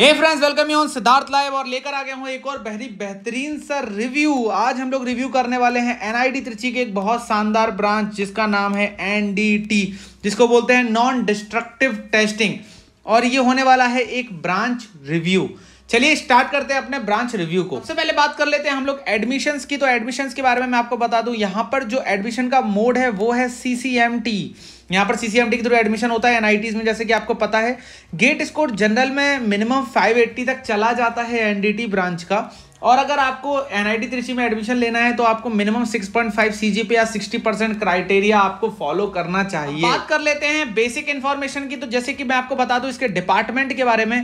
hey friends welcome you Siddharth live और लेकर आ गया हूँ एक और बहरी बेहतरीन सा रिव्यू आज हम लोग रिव्यू करने वाले हैं एनआईटी त्रिची के एक बहुत शानदार ब्रांच जिसका नाम है एनडीटी जिसको बोलते हैं नॉन डिस्ट्रक्टिव टेस्टिंग और ये होने वाला है एक ब्रांच रिव्यू चलिए स्टार्ट करते हैं अपने ब्रांच रिव्यू को सबसे पहले बात कर लेते हैं हम लोग एडमिशन की तो एडमिशन के बारे में मैं आपको बता दू यहाँ पर जो एडमिशन का मोड है वो है सीसीएमटी यहाँ पर सीसीएमटी के थ्रू एडमिशन होता है एनआईटीज में जैसे कि आपको पता है गेट स्कोर जनरल में मिनिमम 580 तक चला जाता है एनडीटी ब्रांच का और अगर आपको एन आई त्रिची में एडमिशन लेना है तो आपको मिनिमम 6.5 सीजीपी या 60 परसेंट क्राइटेरिया आपको फॉलो करना चाहिए बात कर लेते हैं बेसिक इन्फॉर्मेशन की तो जैसे कि मैं आपको बता दूं इसके डिपार्टमेंट के बारे में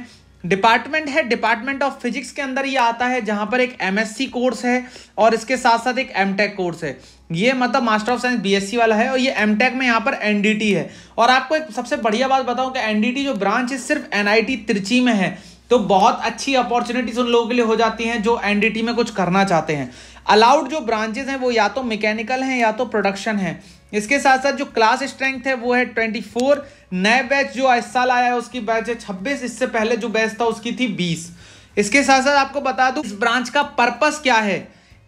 डिपार्टमेंट है डिपार्टमेंट ऑफ फिजिक्स के अंदर ये आता है जहां पर एक एमएससी कोर्स है और इसके साथ साथ एक एमटेक कोर्स है ये मतलब मास्टर ऑफ साइंस बीएससी वाला है और ये एमटेक में यहाँ पर एनडीटी है और आपको एक सबसे बढ़िया बात बताऊं कि एनडीटी जो ब्रांच है सिर्फ एनआईटी तिरची में है तो बहुत अच्छी अपॉर्चुनिटीज उन लोगों के लिए हो जाती हैं जो एनडीटी में कुछ करना चाहते हैं अलाउड जो ब्रांचेज हैं वो या तो मैकेनिकल हैं या तो प्रोडक्शन है इसके साथ साथ जो क्लास स्ट्रेंथ है वो है ट्वेंटी फोर नए बैच जो इस साल आया है उसकी बैच है छब्बीस इससे पहले जो बैच था उसकी थी बीस इसके साथ साथ आपको बता दूं इस ब्रांच का पर्पस क्या है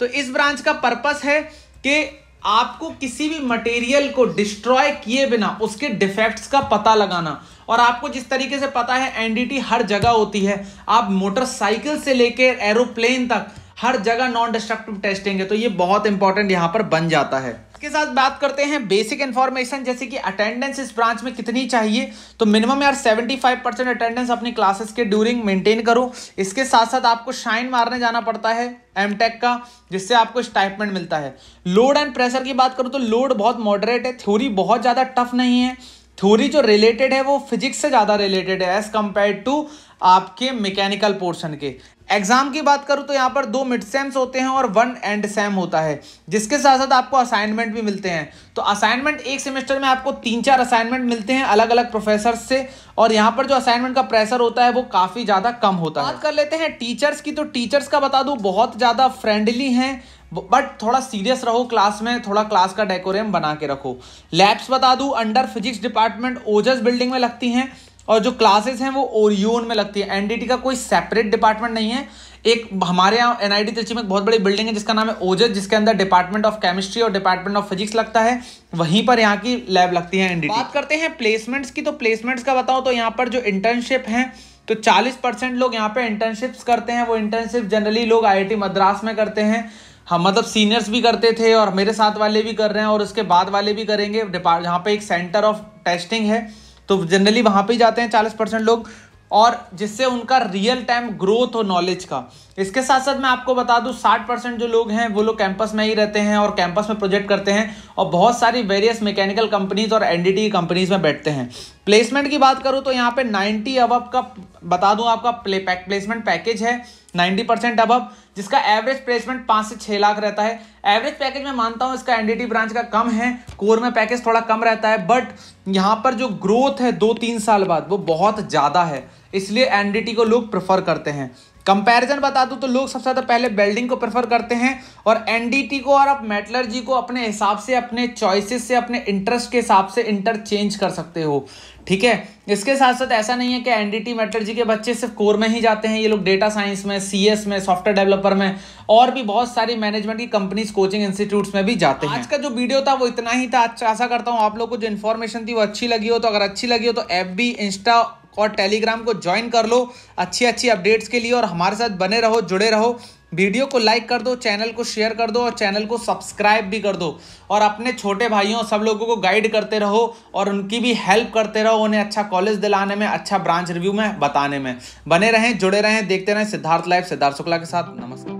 तो इस ब्रांच का पर्पस है कि आपको किसी भी मटेरियल को डिस्ट्रॉय किए बिना उसके डिफेक्ट्स का पता लगाना और आपको जिस तरीके से पता है एनडीटी हर जगह होती है आप मोटरसाइकिल से लेकर एरोप्लेन तक हर जगह नॉन डिस्ट्रक्टिव टेस्टिंग है तो ये बहुत इंपॉर्टेंट यहाँ पर बन जाता है इसके साथ बात करते हैं बेसिक इन्फॉर्मेशन जैसे कि अटेंडेंस इस ब्रांच में कितनी चाहिए तो मिनिमम यार 75 परसेंट अटेंडेंस अपनी क्लासेस के ड्यूरिंग मेंटेन करो इसके साथ साथ आपको शाइन मारने जाना पड़ता है एम टेक का जिससे आपको स्टाइपमेंट मिलता है लोड एंड प्रेशर की बात करूँ तो लोड बहुत मॉडरेट है थ्योरी बहुत ज़्यादा टफ नहीं है थ्योरी जो रिलेटेड है वो फिजिक्स से ज़्यादा रिलेटेड है एज कम्पेयर टू आपके मैकेनिकल पोर्शन के एग्जाम की बात करूँ तो यहाँ पर दो मिड सेम्स होते हैं और वन एंड सेम होता है जिसके साथ साथ आपको असाइनमेंट भी मिलते हैं तो असाइनमेंट एक सेमेस्टर में आपको तीन चार असाइनमेंट मिलते हैं अलग अलग प्रोफेसर से और यहाँ पर जो असाइनमेंट का प्रेशर होता है वो काफ़ी ज़्यादा कम होता है बात कर लेते हैं टीचर्स की तो टीचर्स का बता दूँ बहुत ज़्यादा फ्रेंडली हैं बट थोड़ा सीरियस रहो क्लास में थोड़ा क्लास का डेकोरेम बना के रखो लैब्स बता दूं under physics department Ojas building में लगती हैं और जो क्लासेस हैं वो ओरियोन में लगती है एनडीटी का कोई सेपरेट डिपार्टमेंट नहीं है एक हमारे यहाँ एनआईटी तिरछी में एक बहुत बड़ी बिल्डिंग है जिसका नाम है ओजस जिसके अंदर डिपार्टमेंट ऑफ केमिस्ट्री और डिपार्टमेंट ऑफ फिजिक्स लगता है वहीं पर यहाँ की लैब लगती है एनडीटी बात करते हैं प्लेसमेंट्स की तो प्लेसमेंट्स का बताओ तो यहाँ पर जो इंटर्नशिप है तो 40 परसेंट लोग यहाँ पे इंटर्नशिप्स करते हैं वो इंटर्नशिप जनरली लोग आईआईटी मद्रास में करते हैं हम हाँ, मतलब सीनियर्स भी करते थे और मेरे साथ वाले भी कर रहे हैं और उसके बाद वाले भी करेंगे डिपार्ट जहाँ पे एक सेंटर ऑफ टेस्टिंग है तो जनरली वहाँ पे ही जाते हैं चालीस परसेंट लोग और जिससे उनका रियल टाइम ग्रोथ हो नॉलेज का इसके साथ साथ मैं आपको बता दूँ साठ परसेंट जो लोग हैं वो लोग कैंपस में ही रहते हैं और कैंपस में प्रोजेक्ट करते हैं और बहुत सारी वेरियस मैकेनिकल कंपनीज और एनडीटी कंपनीज में बैठते हैं प्लेसमेंट की बात करूँ तो यहाँ पे नाइन्टी अब का बता दूँ आपका प्ले, प्लेसमेंट पैकेज है 90 परसेंट अब जिसका एवरेज प्लेसमेंट पांच से छह लाख रहता है एवरेज पैकेज मैं मानता हूँ इसका एनडीटी ब्रांच का कम है कोर में पैकेज थोड़ा कम रहता है बट यहाँ पर जो ग्रोथ है दो तीन साल बाद वो बहुत ज़्यादा है इसलिए एनडीटी को लोग प्रेफर करते हैं कंपैरिजन बता दूं तो लोग सबसे ज़्यादा पहले वेल्डिंग को प्रेफर करते हैं और एनडीटी को और आप मेटलर्जी को अपने हिसाब से अपने चॉइसेस से अपने इंटरेस्ट के हिसाब से इंटरचेंज कर सकते हो ठीक है इसके साथ साथ ऐसा नहीं है कि एनडीटी मेटलर्जी के बच्चे सिर्फ कोर में ही जाते हैं ये लोग डेटा साइंस में सीएस में सॉफ्टवेयर डेवलपर में और भी बहुत सारी मैनेजमेंट की कंपनीज कोचिंग इंस्टीट्यूट में भी जाते हैं आज का जो वीडियो था वो इतना ही था आशा करता हूँ आप लोग को जो इन्फॉर्मेशन थी वो अच्छी लगी हो तो अगर अच्छी लगी हो तो ऐप भी इंस्टा और टेलीग्राम को ज्वाइन कर लो अच्छी अच्छी अपडेट्स के लिए और हमारे साथ बने रहो जुड़े रहो वीडियो को लाइक कर दो चैनल को शेयर कर दो और चैनल को सब्सक्राइब भी कर दो और अपने छोटे भाइयों सब लोगों को गाइड करते रहो और उनकी भी हेल्प करते रहो उन्हें अच्छा कॉलेज दिलाने में अच्छा ब्रांच रिव्यू में बताने में बने रहें जुड़े रहें देखते रहें सिद्धार्थ लाइफ सिद्धार्थ शुक्ला के साथ नमस्कार